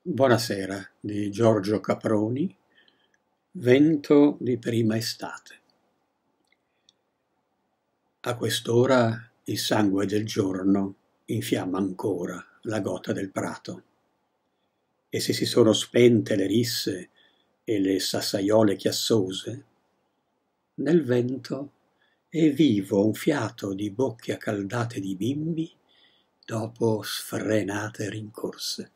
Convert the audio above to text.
Buonasera di Giorgio Caproni, Vento di prima estate. A quest'ora il sangue del giorno infiamma ancora la gota del prato. E se si sono spente le risse e le sassaiole chiassose, nel vento è vivo un fiato di bocche accaldate di bimbi dopo sfrenate rincorse.